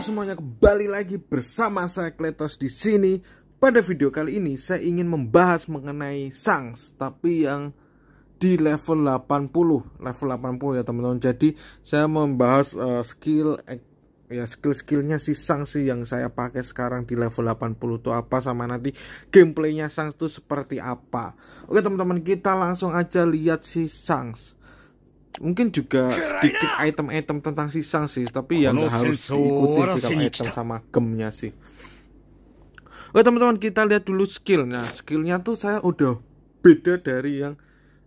semuanya, kembali lagi bersama saya Kletos di sini. Pada video kali ini saya ingin membahas mengenai Sangs tapi yang di level 80, level 80 ya teman-teman. Jadi saya membahas uh, skill ya skill-skillnya si Sangs sih yang saya pakai sekarang di level 80 itu apa sama nanti gameplaynya Sangs itu seperti apa. Oke teman-teman, kita langsung aja lihat si Sangs mungkin juga sedikit item-item tentang si Sang sih tapi yang harus diikuti sih kalau item sama gemnya sih Oke teman-teman kita lihat dulu skillnya. skillnya tuh saya udah beda dari yang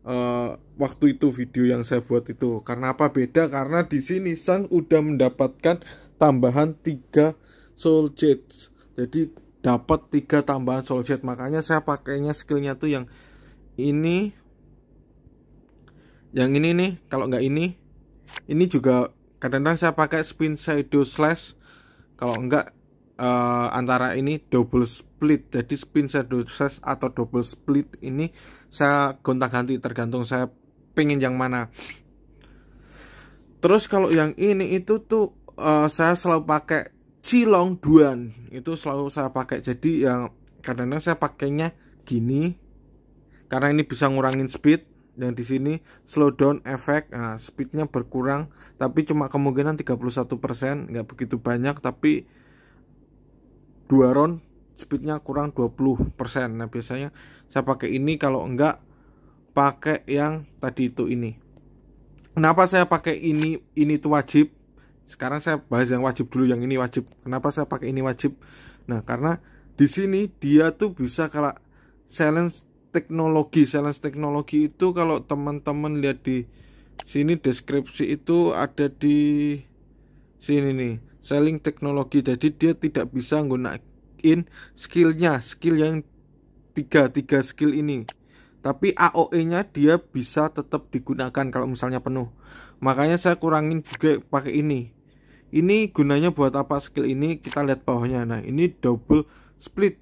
uh, waktu itu video yang saya buat itu karena apa beda karena di sini Sang udah mendapatkan tambahan 3 soul jets jadi dapat 3 tambahan soul jet makanya saya pakainya skillnya tuh yang ini yang ini nih kalau nggak ini ini juga kadang-kadang saya pakai spin shadow slash kalau enggak uh, eh, antara ini double split jadi spin shadow slash atau double split ini saya gonta-ganti tergantung saya pengen yang mana terus kalau yang ini itu tuh uh, saya selalu pakai cilong duan itu selalu saya pakai jadi yang kadang-kadang saya pakainya gini karena ini bisa ngurangin speed yang di sini slowdown efek nah, speednya berkurang tapi cuma kemungkinan 31% nggak begitu banyak tapi dua round speednya kurang 20% nah biasanya saya pakai ini kalau enggak pakai yang tadi itu ini kenapa saya pakai ini ini tuh wajib sekarang saya bahas yang wajib dulu yang ini wajib kenapa saya pakai ini wajib nah karena di sini dia tuh bisa kalau challenge teknologi sales teknologi itu kalau teman-teman lihat di sini deskripsi itu ada di sini nih selling teknologi jadi dia tidak bisa gunain skillnya skill yang tiga tiga skill ini tapi AOE nya dia bisa tetap digunakan kalau misalnya penuh makanya saya kurangin juga pakai ini ini gunanya buat apa skill ini kita lihat bawahnya nah ini double split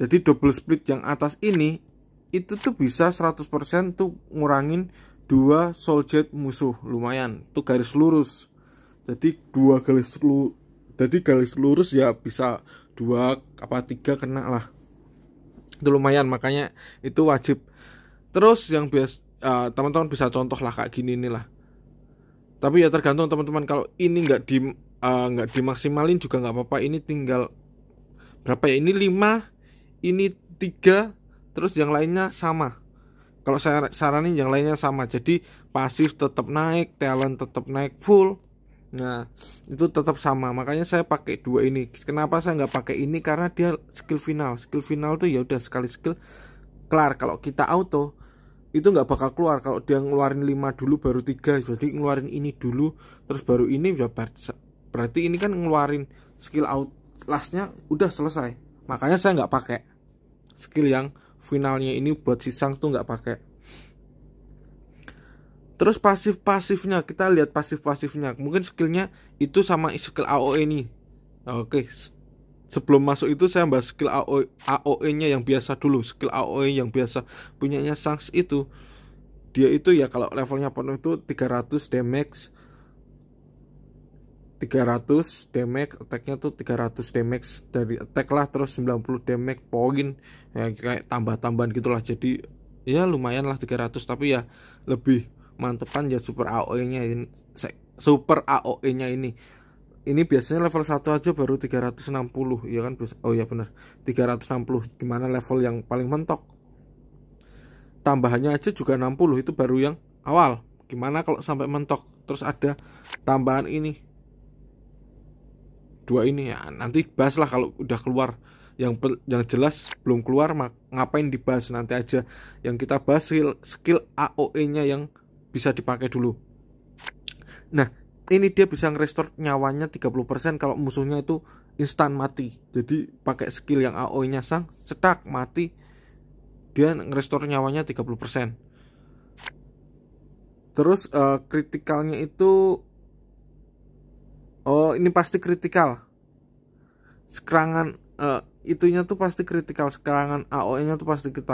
jadi double split yang atas ini itu tuh bisa 100% tuh ngurangin dua soljet musuh lumayan tuh garis lurus jadi dua garis lurus jadi garis lurus ya bisa dua apa tiga kena lah itu lumayan makanya itu wajib terus yang bias teman eh, teman-teman bisa contoh lah kayak gini nih lah tapi ya tergantung teman-teman kalau ini nggak di eh, nggak uh, dimaksimalin juga nggak apa-apa ini tinggal berapa ya ini 5 ini 3 terus yang lainnya sama kalau saya saranin yang lainnya sama jadi pasif tetap naik talent tetap naik full nah itu tetap sama makanya saya pakai dua ini kenapa saya nggak pakai ini karena dia skill final skill final tuh ya udah sekali skill kelar kalau kita auto itu nggak bakal keluar kalau dia ngeluarin 5 dulu baru tiga jadi ngeluarin ini dulu terus baru ini ya berarti ini kan ngeluarin skill out lastnya udah selesai makanya saya nggak pakai skill yang finalnya ini buat si Sang tuh nggak pakai terus pasif pasifnya kita lihat pasif pasifnya mungkin skillnya itu sama skill AOE ini. Nah, oke sebelum masuk itu saya bahas skill AOE, AOE nya yang biasa dulu skill AOE yang biasa punyanya Sangs itu dia itu ya kalau levelnya penuh itu 300 damage 300 damage attacknya tuh 300 damage dari attack lah terus 90 damage poin ya, kayak tambah-tambahan gitulah jadi ya lumayan lah 300 tapi ya lebih mantepan ya super AOE nya ini super AOE nya ini ini biasanya level 1 aja baru 360 ya kan oh ya bener 360 gimana level yang paling mentok tambahannya aja juga 60 itu baru yang awal gimana kalau sampai mentok terus ada tambahan ini dua ini ya, nanti bahas lah kalau udah keluar yang yang jelas belum keluar mak, ngapain dibahas nanti aja yang kita bahas skill, skill AOE-nya yang bisa dipakai dulu. Nah, ini dia bisa ngerestor nyawanya 30% kalau musuhnya itu instan mati. Jadi pakai skill yang AOE-nya sang cetak mati dia ngerestor nyawanya 30%. Terus uh, kritikalnya itu ini pasti kritikal Sekarangan uh, eh, itunya tuh pasti kritikal Sekarangan AOE nya tuh pasti gitu.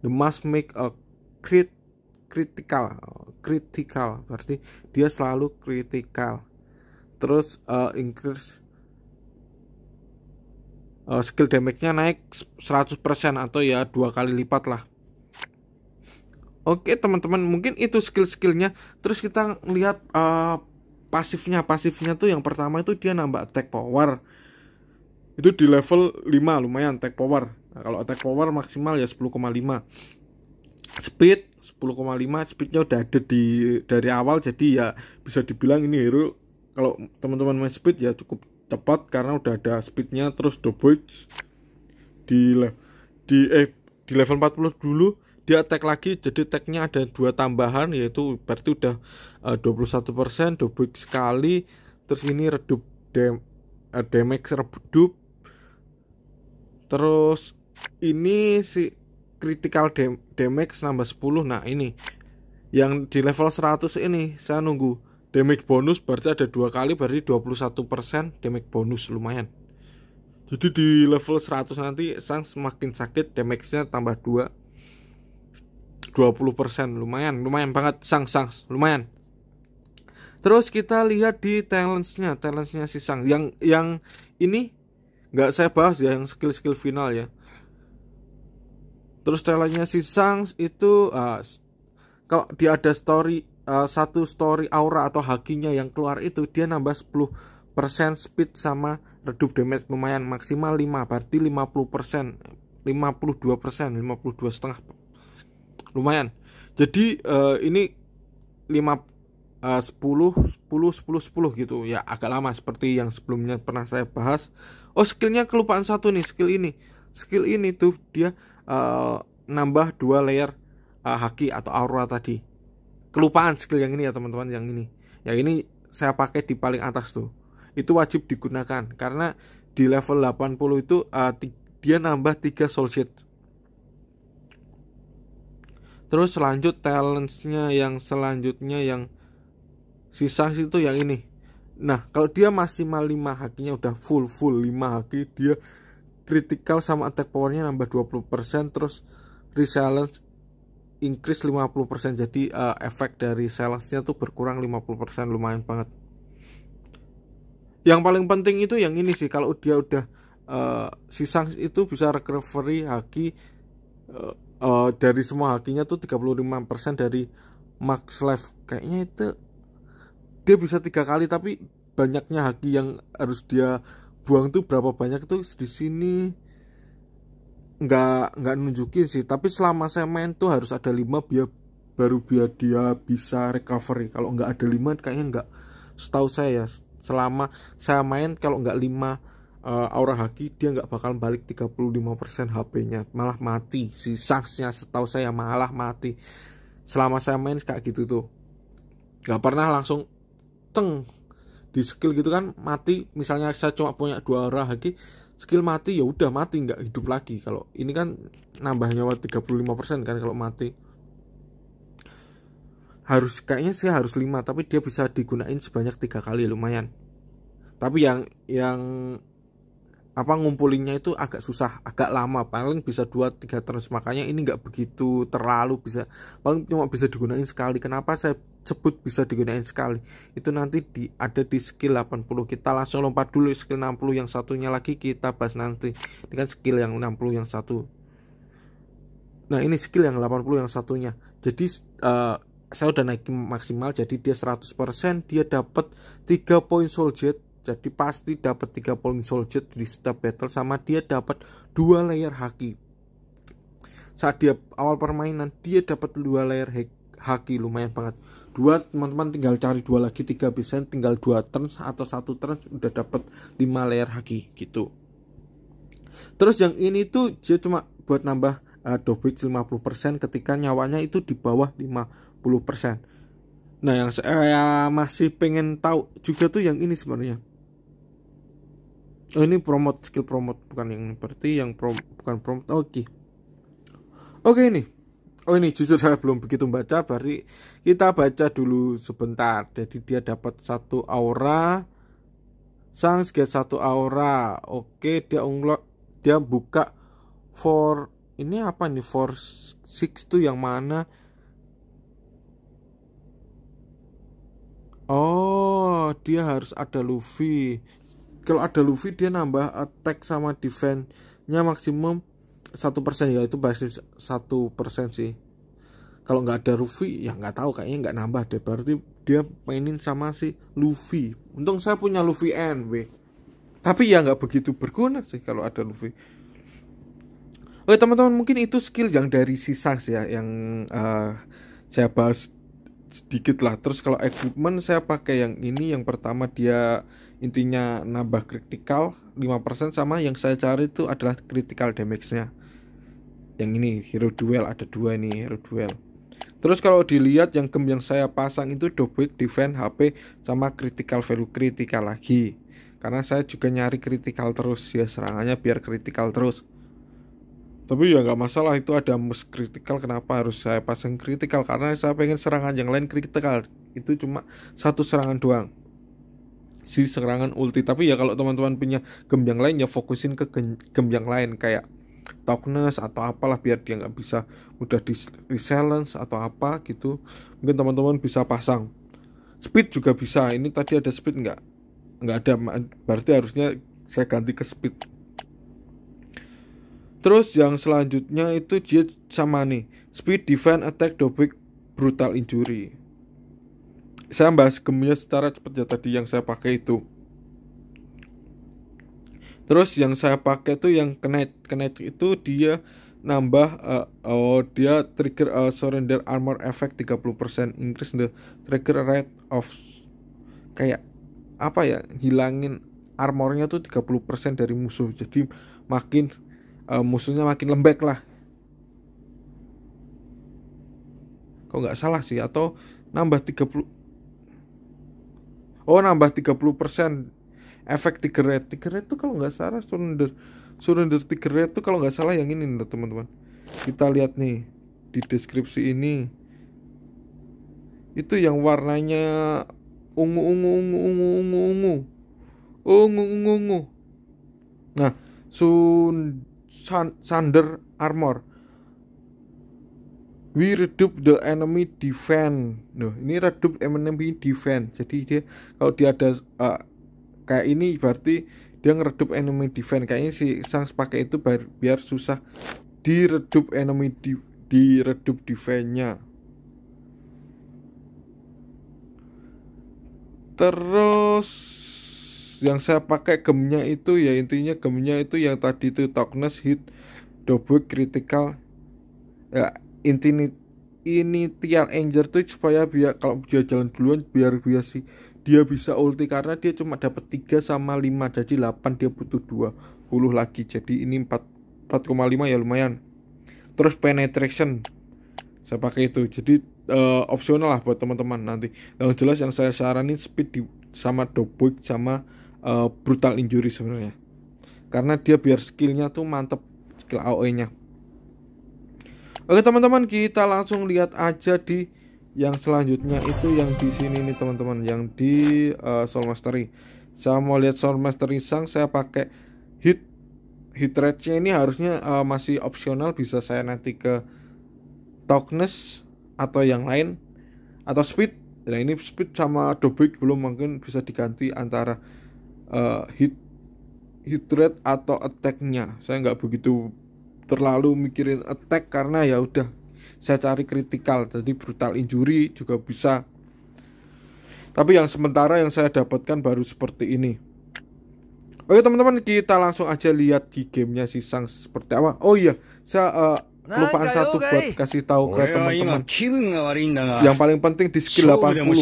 the must make a crit critical critical berarti dia selalu kritikal. terus uh, increase uh, skill damage-nya naik 100% atau ya dua kali lipat lah Oke teman-teman mungkin itu skill-skillnya terus kita lihat uh, pasifnya pasifnya tuh yang pertama itu dia nambah attack power itu di level 5 lumayan attack power nah, kalau attack power maksimal ya 10,5 speed 10,5 speednya udah ada di dari awal jadi ya bisa dibilang ini hero kalau teman-teman main speed ya cukup cepat karena udah ada speednya terus double di di eh, di level 40 dulu dia tag lagi jadi tagnya ada dua tambahan yaitu berarti udah uh, 21% double sekali terus ini redup dem uh, damage redup terus ini si critical dam damage nambah 10 nah ini yang di level 100 ini saya nunggu damage bonus berarti ada dua kali berarti 21% damage bonus lumayan jadi di level 100 nanti sang semakin sakit damage-nya tambah 2 20% lumayan lumayan banget sang sang lumayan terus kita lihat di talentsnya talentsnya si sang yang yang ini nggak saya bahas ya yang skill skill final ya terus talentnya si sang itu uh, kalau dia ada story uh, satu story aura atau haginya yang keluar itu dia nambah 10% speed sama redup damage lumayan maksimal 5 berarti 50% 52% 52 setengah lumayan jadi uh, ini 5 uh, 10 10 10 10 gitu ya agak lama seperti yang sebelumnya pernah saya bahas oh skillnya kelupaan satu nih skill ini skill ini tuh dia uh, nambah dua layer uh, haki atau aura tadi kelupaan skill yang ini ya teman-teman yang ini yang ini saya pakai di paling atas tuh itu wajib digunakan karena di level 80 itu uh, dia nambah 3 soul sheet terus lanjut talentsnya yang selanjutnya yang sisa situ yang ini nah kalau dia maksimal 5 hakinya udah full full 5 haki dia critical sama attack powernya nambah 20% terus resilience increase 50% jadi uh, efek dari salesnya tuh berkurang 50% lumayan banget yang paling penting itu yang ini sih kalau dia udah uh, eh, sisang itu bisa recovery haki uh, uh, dari semua hakinya tuh 35% dari max life kayaknya itu dia bisa tiga kali tapi banyaknya haki yang harus dia buang tuh berapa banyak itu di sini nggak nggak nunjukin sih tapi selama saya main tuh harus ada lima biar baru biar dia bisa recovery kalau nggak ada lima kayaknya nggak setahu saya ya selama saya main kalau nggak lima uh, Aura Haki dia nggak bakal balik 35% HP-nya malah mati si saksnya setahu saya malah mati selama saya main kayak gitu tuh nggak pernah langsung teng di skill gitu kan mati misalnya saya cuma punya dua aura haki skill mati ya udah mati nggak hidup lagi kalau ini kan nambah nyawa 35% kan kalau mati harus kayaknya sih harus 5 tapi dia bisa digunain sebanyak tiga kali lumayan tapi yang yang apa ngumpulinnya itu agak susah agak lama paling bisa dua tiga terus makanya ini nggak begitu terlalu bisa paling cuma bisa digunakan sekali kenapa saya sebut bisa digunakan sekali itu nanti di ada di skill 80 kita langsung lompat dulu skill 60 yang satunya lagi kita bahas nanti ini kan skill yang 60 yang satu nah ini skill yang 80 yang satunya jadi uh, saya udah naik maksimal jadi dia 100% dia dapat 3 poin soul jet jadi pasti dapat 3 polling soldier di setiap battle sama dia dapat 2 layer haki saat dia awal permainan dia dapat 2 layer haki lumayan banget dua teman-teman tinggal cari dua lagi tiga bisa tinggal dua turns atau satu turns udah dapat 5 layer haki gitu terus yang ini tuh dia cuma buat nambah uh, dobik 50% ketika nyawanya itu di bawah 50% nah yang saya eh, masih pengen tahu juga tuh yang ini sebenarnya oh ini promote skill promote bukan yang seperti yang prom bukan promote oh, oke okay. oke okay, ini oh ini jujur saya belum begitu baca berarti kita baca dulu sebentar jadi dia dapat satu aura sang get satu aura oke okay, dia unlock dia buka for ini apa nih for six tuh yang mana oh dia harus ada Luffy kalau ada Luffy dia nambah attack sama defense-nya maksimum satu persen ya itu basis satu persen sih kalau nggak ada Luffy ya nggak tahu kayaknya nggak nambah deh berarti dia mainin sama si Luffy untung saya punya Luffy NW tapi ya nggak begitu berguna sih kalau ada Luffy Oke teman-teman mungkin itu skill yang dari sisa ya yang uh, saya bahas sedikit lah terus kalau equipment saya pakai yang ini yang pertama dia intinya nambah critical 5% sama yang saya cari itu adalah critical damage-nya yang ini hero duel ada dua ini hero duel terus kalau dilihat yang gem yang saya pasang itu double defense HP sama critical value critical lagi karena saya juga nyari critical terus ya serangannya biar critical terus tapi ya nggak masalah itu ada mus critical kenapa harus saya pasang critical karena saya pengen serangan yang lain critical itu cuma satu serangan doang si serangan ulti tapi ya kalau teman-teman punya gem yang lain ya fokusin ke gem yang lain kayak toughness atau apalah biar dia nggak bisa mudah di resilience atau apa gitu mungkin teman-teman bisa pasang speed juga bisa ini tadi ada speed nggak nggak ada berarti harusnya saya ganti ke speed terus yang selanjutnya itu dia sama nih speed defense attack double brutal injury saya bahas gemnya secara cepat ya tadi yang saya pakai itu terus yang saya pakai itu yang kenet kenet itu dia nambah uh, oh dia trigger uh, surrender armor effect 30% increase the trigger rate of kayak apa ya hilangin armornya tuh 30% dari musuh jadi makin uh, musuhnya makin lembek lah kok nggak salah sih atau nambah 30 oh nambah 30% efek tiger rate tiger rate tuh kalau nggak salah surrender surrender tiger rate tuh kalau nggak salah yang ini nih teman-teman kita lihat nih di deskripsi ini itu yang warnanya ungu ungu ungu ungu ungu ungu ungu ungu ungu nah sun, Sander Armor we redup the enemy defend, no ini redup enemy defend. jadi dia kalau dia ada uh, kayak ini berarti dia ngeredup enemy defend kayaknya si sang pakai itu biar, biar susah diredup enemy di diredup defendnya. terus yang saya pakai gemnya itu ya intinya gemnya itu yang tadi itu toughness hit double critical ya inti ini tiang Angel tuh supaya biar kalau dia jalan duluan biar biar sih dia bisa ulti karena dia cuma dapat 3 sama 5 jadi 8 dia butuh 20 lagi jadi ini 4 4,5 ya lumayan terus penetration saya pakai itu jadi uh, opsional lah buat teman-teman nanti yang jelas yang saya saranin speed di, sama dobik sama uh, brutal injury sebenarnya karena dia biar skillnya tuh mantep skill AOE nya Oke teman-teman kita langsung lihat aja di yang selanjutnya itu yang di sini nih teman-teman yang di uh, Soul Mastery. Saya mau lihat Soul Mastery Sang saya pakai hit hit rate-nya ini harusnya uh, masih opsional bisa saya nanti ke toughness atau yang lain atau speed. Nah ini speed sama dobik belum mungkin bisa diganti antara uh, hit hit rate atau attack-nya. Saya nggak begitu terlalu mikirin attack karena ya udah saya cari kritikal jadi brutal injury juga bisa tapi yang sementara yang saya dapatkan baru seperti ini oke teman-teman kita langsung aja lihat di gamenya si Sang seperti apa oh iya saya uh, kelupaan satu buat eh. kasih tahu ke teman-teman yang paling penting di skill 80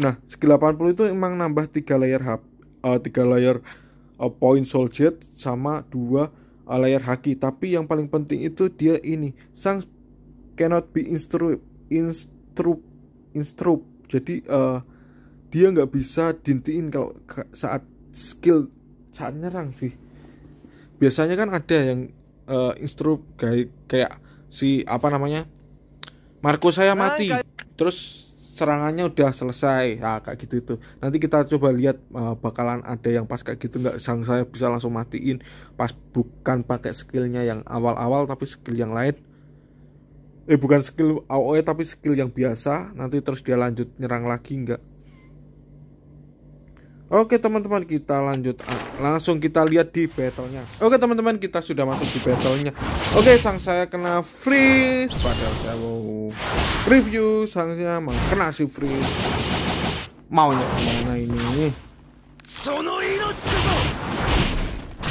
nah skill 80 itu emang nambah tiga layer hub uh, eh, layer uh, point soldier sama dua layar haki tapi yang paling penting itu dia ini sang cannot be instru instru instru, jadi uh, dia nggak bisa dintiin kalau saat skill saat nyerang sih biasanya kan ada yang uh, eh, instru kayak kayak si apa namanya Marco saya ah, mati terus serangannya udah selesai nah, kayak gitu itu nanti kita coba lihat uh, bakalan ada yang pas kayak gitu nggak sang saya bisa langsung matiin pas bukan pakai skillnya yang awal-awal tapi skill yang lain eh bukan skill AOE tapi skill yang biasa nanti terus dia lanjut nyerang lagi nggak Oke teman-teman kita lanjut ah, Langsung kita lihat di battlenya Oke teman-teman kita sudah masuk di battlenya Oke sang saya kena freeze Padahal saya mau review Sang saya mau kena si freeze Maunya kemana ini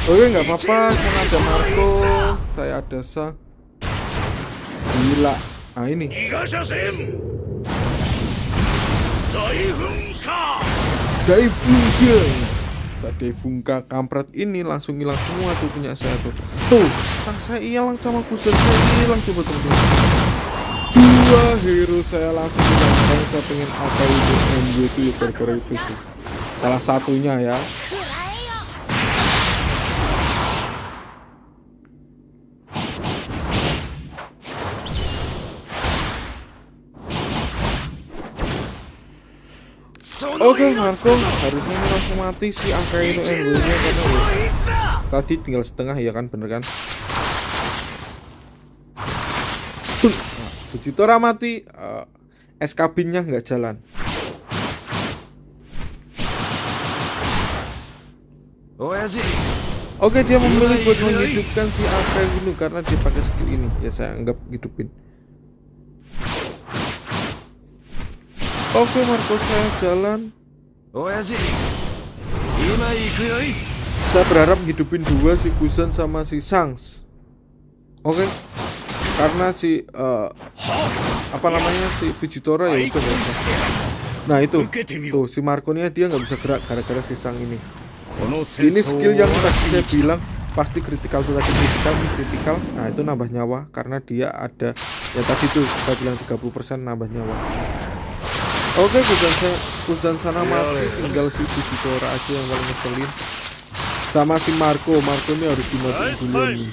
Oke nggak apa-apa Karena ada Marco Saya ada sang Gila Nah ini Daifunga saat Daifunga kampret ini langsung hilang semua tuh punya saya tuh tuh sang saya hilang sama kusen saya hilang coba teman dua hero saya langsung hilang saya pengen apa itu MJ itu ya salah satunya ya Oke, okay, Marco, harusnya ini langsung mati si angka itu embelnya eh, karena Tadi tinggal setengah ya kan, bener kan? Nah, Fujitora mati, uh, eh, SKB-nya nggak jalan. Oh, ya Oke, dia memilih iya, buat iya, iya. menghidupkan si angka ini karena dia pakai skill ini. Ya saya anggap hidupin. Oke Marco saya jalan oh, ya sih. Saya berharap hidupin dua si Gusen sama si Sangs Oke Karena si uh, Apa namanya si Fujitora ya itu ya. Nah itu Tuh si Marco nya dia nggak bisa gerak gara-gara si Sang ini Ini skill yang tadi saya bilang Pasti kritikal tuh tadi kritikal kritikal Nah itu nambah nyawa Karena dia ada Ya tadi tuh saya bilang 30% nambah nyawa Oke, Kuzan sana, Kuzan sana iya, mati, tinggal si Fujitora aja yang paling ngeselin. Sama si Marco, Marco ini harus dimatiin dulu nih.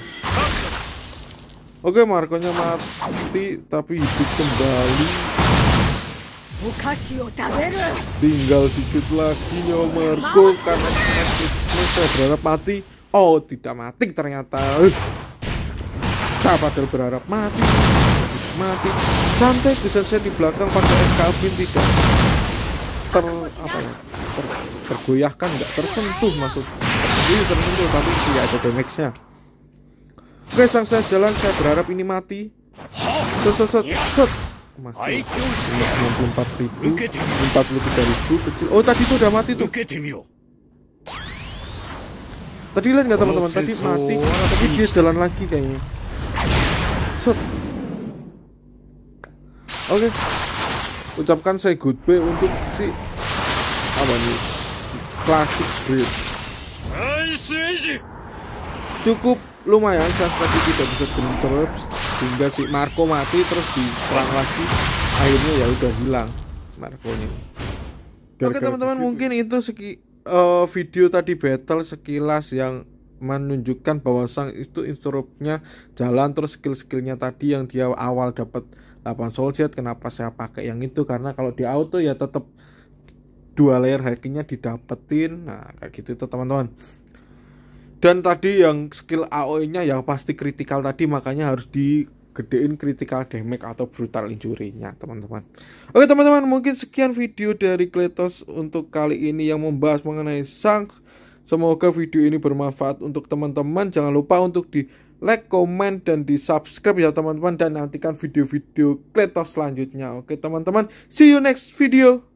Oke, Marco nya mati, tapi hidup kembali. Tinggal sedikit lagi ya Marco karena saya berharap mati. Oh, tidak mati ternyata. Saya padahal berharap mati. Mati. Santai, bisa saya di belakang pakai SKB tidak ter apa ya ter, tergoyahkan nggak tersentuh maksud ini tersentuh tapi tidak ada damage nya oke sang saya jalan saya berharap ini mati set set set, set. masih 94 43000 kecil oh tadi itu udah mati tuh tadi lihat nggak teman-teman tadi mati tapi dia jalan lagi kayaknya set Oke. Okay. Ucapkan saya goodbye untuk si apa nih? Classic Grid. Cukup lumayan saat tadi tidak bisa terus sehingga si Marco mati terus diserang lagi akhirnya ya udah hilang Marco ini. Oke okay, teman-teman mungkin itu segi uh, eh, video tadi battle sekilas yang menunjukkan bahwa sang itu instrumennya jalan terus skill-skillnya tadi yang dia awal dapat 8 soldier kenapa saya pakai yang itu karena kalau di auto ya tetap dua layer hackingnya didapetin nah kayak gitu itu teman-teman dan tadi yang skill AOE nya yang pasti kritikal tadi makanya harus digedein critical damage atau brutal injury nya teman-teman oke teman-teman mungkin sekian video dari Kletos untuk kali ini yang membahas mengenai sang Semoga video ini bermanfaat untuk teman-teman. Jangan lupa untuk di like, comment, dan di subscribe ya teman-teman. Dan nantikan video-video kletos selanjutnya. Oke teman-teman, see you next video.